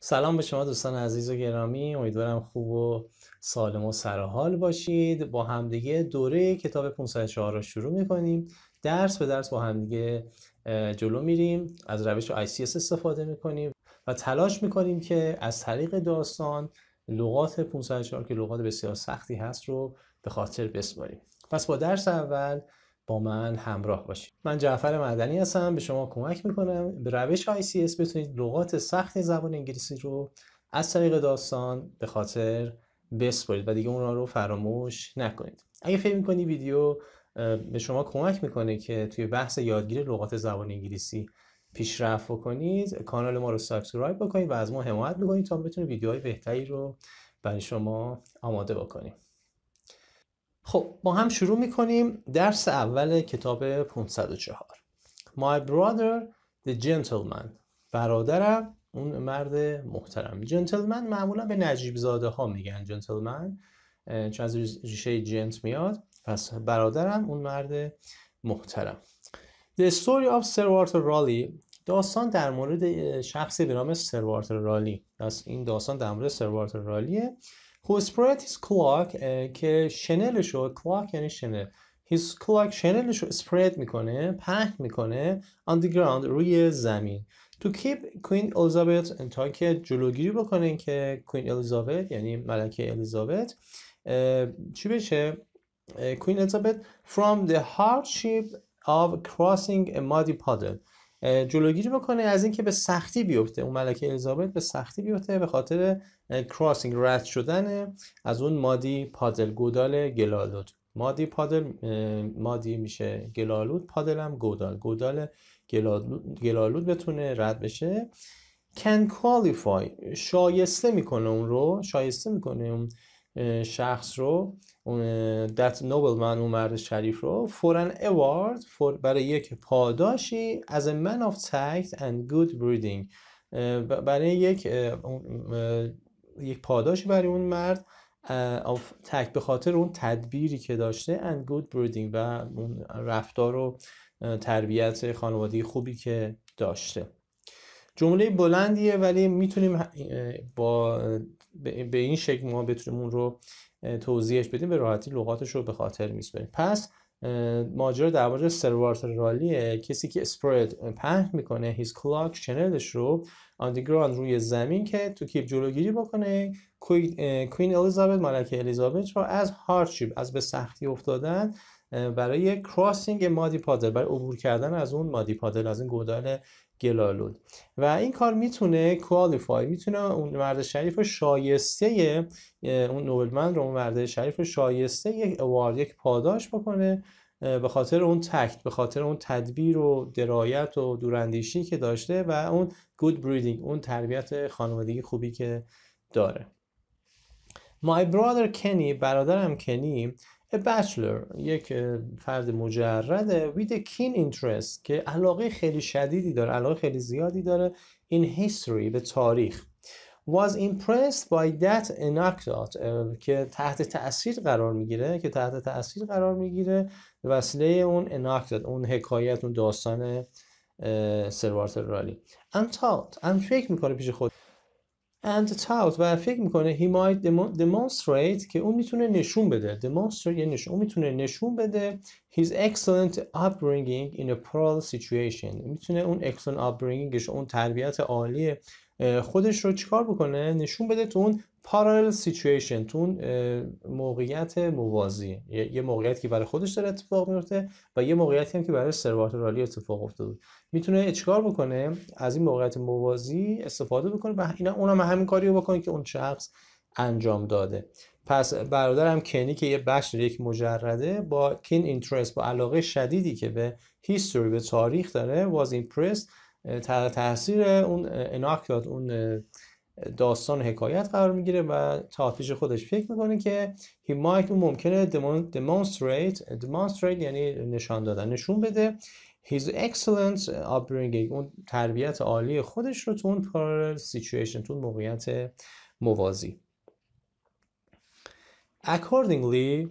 سلام به شما دوستان عزیز و گرامی امیدوارم خوب و سالم و سرحال باشید با همدیگه دوره کتاب 504 را شروع میکنیم درس به درس با همدیگه جلو میریم از روش ICS استفاده میکنیم و تلاش میکنیم که از طریق داستان لغات 504 که لغات بسیار سختی هست رو به خاطر بسپاریم پس با درس اول با من همراه باشید من جعفر مدنی هستم به شما کمک میکنم به روش ICS بتونید لغات سخت زبان انگلیسی رو از طریق داستان به خاطر بسپرید و دیگه اون رو فراموش نکنید اگه فکر میکنی ویدیو به شما کمک میکنه که توی بحث یادگیری لغات زبان انگلیسی پیشرفت بکنید کانال ما رو سابسکرایب بکنید و از ما حمایت بکنید تا بتونید ویدیوهای بهتری رو برای شما آماده بکنیم خب با هم شروع میکنیم درس اول کتاب 504 My brother the gentleman برادرم اون مرد محترم جنتلمن معمولا به نجیب زاده ها میگن جنتلمن چون از ریشه جنت میاد پس برادرم اون مرد محترم The story of Sir Walter Raleigh داستان در مورد شخصی به نام سر والتر رالی این داستان در مورد سر والتر رالیه Whose spread clock که شنلش رو clock یعنی شنل his کلاک شنلش رو spread میکنه پهن میکنه on the ground روی زمین to keep queen elizabeth تا که جلوگیری بکنه که کوین الیزابت، یعنی ملکه الیزابت چی بشه queen elizabeth from the hardship of crossing a muddy puddle جلوگیری بکنه از اینکه به سختی بیفته اون ملکه الیزابت به سختی بیفته به خاطر کراسینگ رد شدن از اون مادی پادل گودال گلالود مادی پادل مادی میشه گلالود پادل هم گودال گودال گلالود, گلالود بتونه رد بشه can qualify شایسته میکنه اون رو شایسته میکنه اون شخص رو دت من اون مرد شریف رو for an award برای یک پاداشی از a man of tact and good breeding برای یک یک پاداشی برای اون مرد of tact به خاطر اون تدبیری که داشته and good breeding و اون رفتار و تربیت خانوادگی خوبی که داشته جمله بلندیه ولی میتونیم با به این شکل ما بتونیم اون رو توضیحش بدیم به راحتی لغاتش رو به خاطر میسپریم پس ماجرا درباره سروارت رالیه کسی که اسپرد پهن میکنه هیز کلاک چنلش رو آندیگراند روی زمین که تو کیپ جلوگیری بکنه کوین الیزابت ملکه الیزابت رو از هاردشیپ از به سختی افتادن برای کراسینگ مادی پادل برای عبور کردن از اون مادی پادل از این گودال گلالود و این کار میتونه کوالیفای میتونه اون مرد شریف شایسته اون نوبلمن رو اون مرد شریف شایسته یک اوارد یک پاداش بکنه به خاطر اون تکت به خاطر اون تدبیر و درایت و دوراندیشی که داشته و اون گود بریدینگ اون تربیت خانوادگی خوبی که داره My brother Kenny برادرم کنی a bachelor یک فرد مجرده with a keen interest که علاقه خیلی شدیدی داره علاقه خیلی زیادی داره in history به تاریخ was impressed by that anecdote که تحت تاثیر قرار میگیره که تحت تاثیر قرار میگیره وسیله اون anecdote اون حکایت اون داستان سروارت رالی I'm thought. I'm فکر میکنه پیش خود and tout و فکر میکنه he might demonstrate که اون میتونه نشون بده demonstrate یعنی نشون اون میتونه نشون بده his excellent upbringing in a plural situation میتونه اون excellent upbringingش اون تربیت عالی خودش رو چیکار بکنه نشون بده تو اون پارالل سیچویشن تون موقعیت موازی یه موقعیتی که برای خودش داره اتفاق میفته و یه موقعیتی هم که برای رالی اتفاق افتاده بود میتونه چیکار بکنه از این موقعیت موازی استفاده بکنه و اینا اونم همین کاری رو بکنه که اون شخص انجام داده پس برادرم کنی که یه بخش یک مجرده با کین اینترست با علاقه شدیدی که به هیستوری به تاریخ داره واز ایمپرس تاثیر اون اناکت اون داستان و حکایت قرار میگیره و پیش خودش فکر میکنه که he might ممکنه demonstrate demonstrate یعنی نشان دادن نشون بده his excellent upbringing اون تربیت عالی خودش رو تو اون parallel situation تو موقعیت موازی accordingly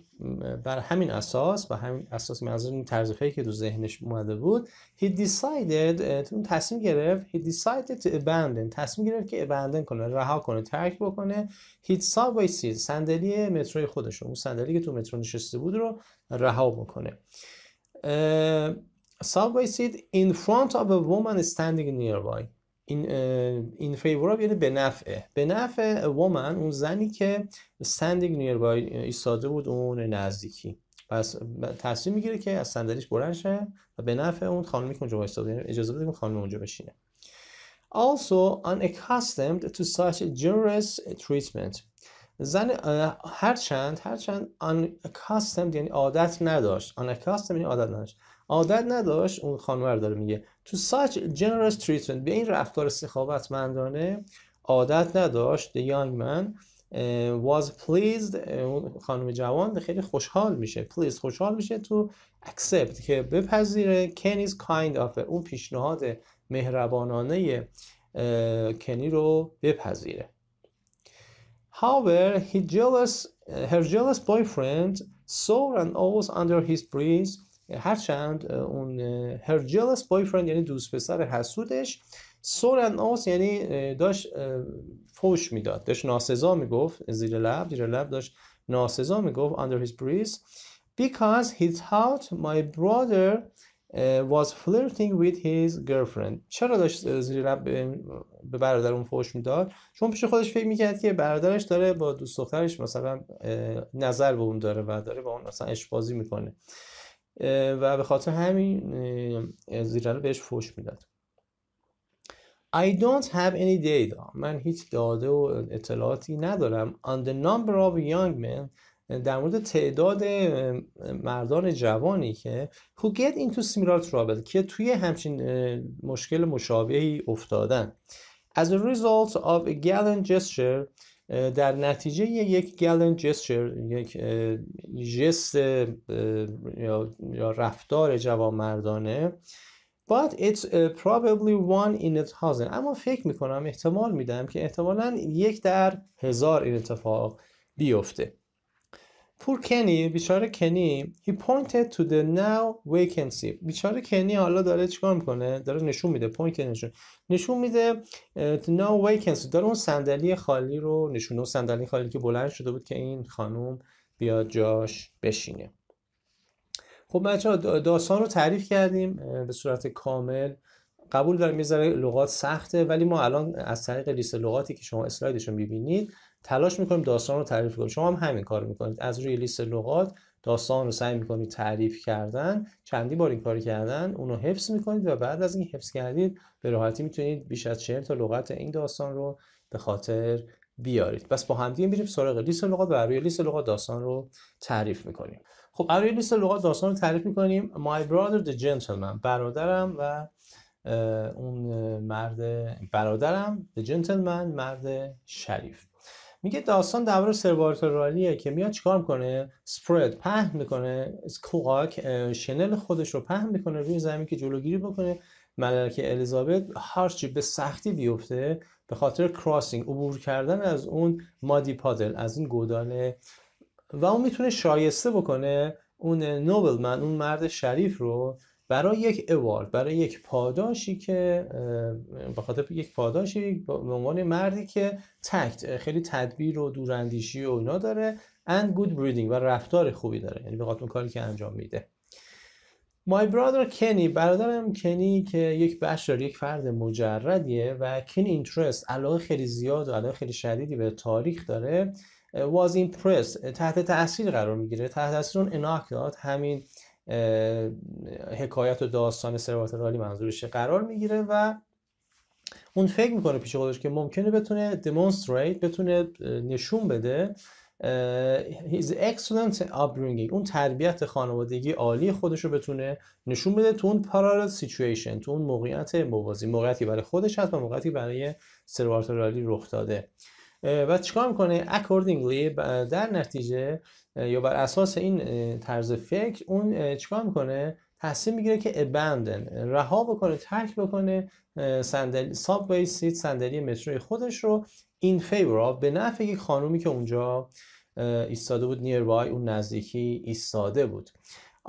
بر همین اساس و همین اساس منظور این طرز فکری که تو ذهنش اومده بود he decided تو تصمیم گرفت he decided to abandon تصمیم گرفت که abandon کنه رها کنه ترک بکنه his subway seat صندلی متروی خودش اون صندلی که تو مترو نشسته بود رو رها بکنه subway seat in front of a woman standing nearby این این فیور اف یعنی به نفعه به نفع وومن اون زنی که سندینگ نیر بای ایستاده بود اون نزدیکی پس تصمیم میگیره که از صندلیش بلند شه و به نفع اون خانمی که اونجا ایستاده یعنی اجازه بده خانم اونجا بشینه also unaccustomed to such generous treatment زن هرچند هرچند unaccustomed یعنی عادت نداشت unaccustomed یعنی عادت نداشت عادت نداشت اون خانم داره میگه تو such generous treatment به این رفتار سخاوتمندانه عادت نداشت the young man uh, was pleased uh، خانم جوان خیلی خوشحال میشه pleased خوشحال میشه تو accept که بپذیره کنیز kind of اون پیشنهاد مهربانانه کنی uh، رو بپذیره However, her jealous boyfriend saw and always under his breeze هرچند اون هر جلس بایفرند یعنی دوست پسر حسودش ان اوس یعنی داشت فوش میداد داشت ناسزا میگفت زیر لب زیر لب داشت ناسزا میگفت under his breeze because he thought my brother was flirting with his girlfriend چرا داشت زیر لب به برادر اون فوش میداد چون پیش خودش فکر میکرد که برادرش داره با دوست دخترش مثلا نظر به اون داره و داره با اون مثلا اشبازی میکنه و به خاطر همین رو بهش فوش میداد I don't have any data من هیچ داده و اطلاعاتی ندارم on the number of young men در مورد تعداد مردان جوانی که who get into similar trouble که توی همچین مشکل مشابهی افتادن as a result of a gallant gesture در نتیجه یک گلن جستر یک جست یا رفتار جوانمردانه but it's probably one in a thousand اما فکر میکنم احتمال میدم که احتمالا یک در هزار این اتفاق بیفته پور کنی بیچاره کنی he pointed to the now vacancy بیچاره کنی حالا داره چیکار میکنه داره نشون میده پوینت نشون نشون میده now vacancy داره اون صندلی خالی رو نشون اون صندلی خالی که بلند شده بود که این خانم بیاد جاش بشینه خب بچه ها داستان رو تعریف کردیم به صورت کامل قبول دارم یه لغات سخته ولی ما الان از طریق لیست لغاتی که شما اسلایدشون ببینید تلاش میکنیم داستان رو تعریف کنیم شما هم همین کار میکنید از روی لیست لغات داستان رو سعی میکنید تعریف کردن چندی بار این کاری کردن اونو حفظ میکنید و بعد از این حفظ کردید به راحتی میتونید بیش از 40 تا لغت این داستان رو به خاطر بیارید پس با هم دیگه میریم سراغ لیست لغات و روی لیست لغات داستان رو تعریف میکنیم خب روی لیست لغات داستان رو تعریف میکنیم My brother the gentleman برادرم و اون مرد برادرم the gentleman مرد شریف میگه داستان درباره رالیه که میاد چیکار میکنه سپرد پهن میکنه کوهاک شنل خودش رو پهن میکنه روی زمین که جلوگیری بکنه ملکه الیزابت هرچی به سختی بیفته به خاطر کراسینگ عبور کردن از اون مادی پادل از این گودانه و اون میتونه شایسته بکنه اون من اون مرد شریف رو برای یک اوارد برای یک پاداشی که به خاطر یک پاداشی به عنوان مردی که تکت خیلی تدبیر و دوراندیشی و اینا داره and good breeding و رفتار خوبی داره یعنی به خاطر کاری که انجام میده My brother Kenny برادرم کنی که یک بشر یک فرد مجردیه و کن اینترست علاقه خیلی زیاد و علاقه خیلی شدیدی به تاریخ داره was impressed تحت تاثیر قرار میگیره تحت تاثیر اون اناکات همین حکایت و داستان ثروت رالی قرار میگیره و اون فکر میکنه پیش خودش که ممکنه بتونه demonstrate بتونه نشون بده his excellent upbringing اون تربیت خانوادگی عالی خودش رو بتونه نشون بده تو اون parallel situation تو اون موقعیت موازی موقعیتی برای خودش هست و موقعیتی برای سروارترالی رخ داده و چیکار میکنه accordingly در نتیجه یا بر اساس این طرز فکر اون چیکار میکنه تصمیم میگیره که ابندن رها بکنه ترک بکنه صندلی ساب سیت صندلی متروی خودش رو این فیور به نفع یک خانومی که اونجا ایستاده بود بای اون نزدیکی ایستاده بود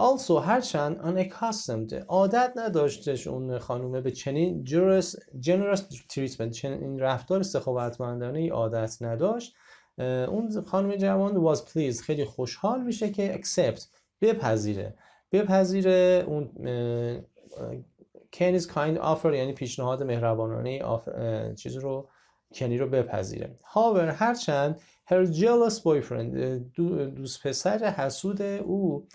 also هرچند unaccustomed عادت نداشتش اون خانومه به چنین generous, generous treatment چنین رفتار سخاوتمندانه ای عادت نداشت اون خانم جوان was pleased خیلی خوشحال میشه که accept بپذیره بپذیره اون کنیز kind offer یعنی پیشنهاد مهربانانه چیزی رو کنی رو بپذیره هاور هرچند her jealous boyfriend دوست پسر حسود او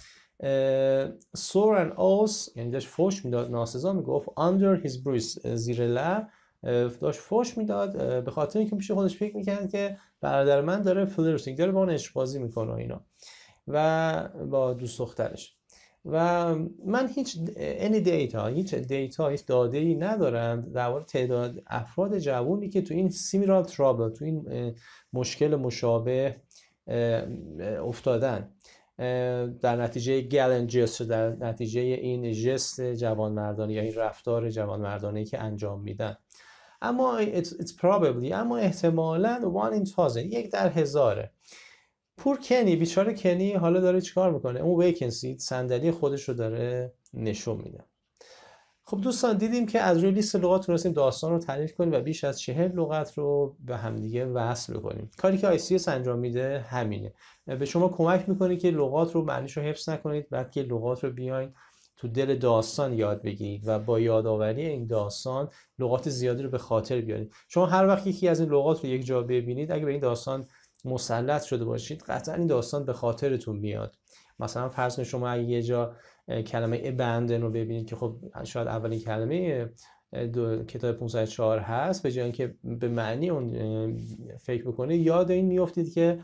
سور and اوس یعنی داشت فوش میداد ناسزا میگفت under his breath زیر لب داشت فوش میداد به خاطر اینکه پیش خودش فکر میکرد که برادر من داره فلرتینگ داره با اون اشبازی میکنه و اینا و با دوست دخترش و من هیچ این دیتا هیچ دیتا هیچ داده ای ندارم در تعداد افراد جوونی که تو این سیمیرال ترابل تو این مشکل مشابه افتادن در نتیجه گلن در نتیجه این جست جوانمردانه یا این رفتار جوانمردانه که انجام میدن اما it's, probably اما احتمالا one in thousand یک در هزاره پور کنی بیچاره کنی حالا داره چیکار میکنه اون ویکنسی صندلی خودش رو داره نشون میده خب دوستان دیدیم که از روی لیست لغات تونستیم داستان رو تعریف کنیم و بیش از چهل لغت رو به همدیگه وصل کنیم کاری که ICS انجام میده همینه به شما کمک میکنه که لغات رو معنیش رو حفظ نکنید که لغات رو بیاین تو دل داستان یاد بگیرید و با یادآوری این داستان لغات زیادی رو به خاطر بیارید شما هر وقت یکی از این لغات رو یک جا ببینید اگه به این داستان مسلط شده باشید قطعا این داستان به خاطرتون میاد مثلا فرض کنید شما اگه یه جا کلمه ابندن رو ببینید که خب شاید اولین کلمه دو کتاب 504 هست به جای اینکه به معنی اون فکر بکنید یاد این میافتید که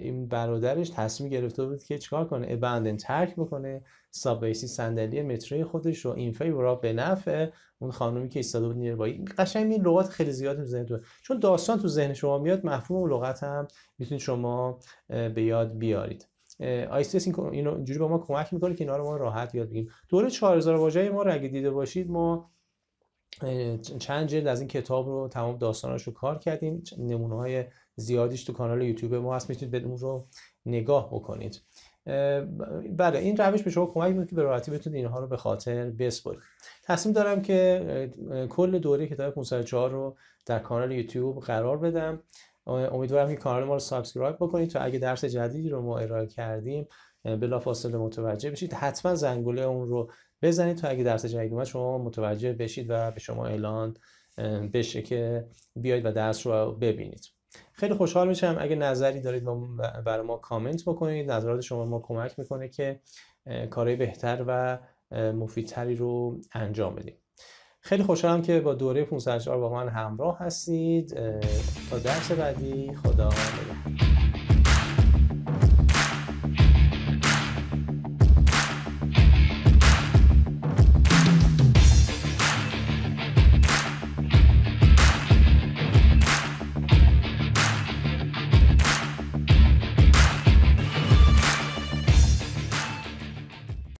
این برادرش تصمیم گرفته بود که چکار کنه ابندن ترک بکنه سابویسی صندلی متروی خودش رو این فیورا به نفع اون خانومی که ایستاده بود بایی قشنگ این لغات خیلی زیاد تو ذهن تو چون داستان تو ذهن شما میاد مفهوم و لغت هم میتونید شما به یاد بیارید آیسیس این اینو اینجوری با ما کمک میکنه که اینا رو ما راحت یاد بگیم دوره 4000 واژه ما رو اگه دیده باشید ما چند جلد از این کتاب رو تمام داستانش رو کار کردیم نمونه های زیادیش تو کانال یوتیوب ما هست میتونید به اون رو نگاه بکنید بله این روش به شما کمک میکنه که به راحتی بتونید اینها رو به خاطر بسپرید تصمیم دارم که کل دوره کتاب 504 رو در کانال یوتیوب قرار بدم امیدوارم که کانال ما رو سابسکرایب بکنید تا اگه درس جدیدی رو ما ارائه کردیم فاصله متوجه بشید حتما زنگوله اون رو بزنید تا اگه درس جدیدی ما شما متوجه بشید و به شما اعلان بشه که بیاید و درس رو ببینید خیلی خوشحال میشم اگه نظری دارید برای ما کامنت بکنید نظرات شما ما کمک میکنه که کارهای بهتر و مفیدتری رو انجام بدیم خیلی خوشحالم که با دوره 504 با من همراه هستید تا درس بعدی خدا نگهدار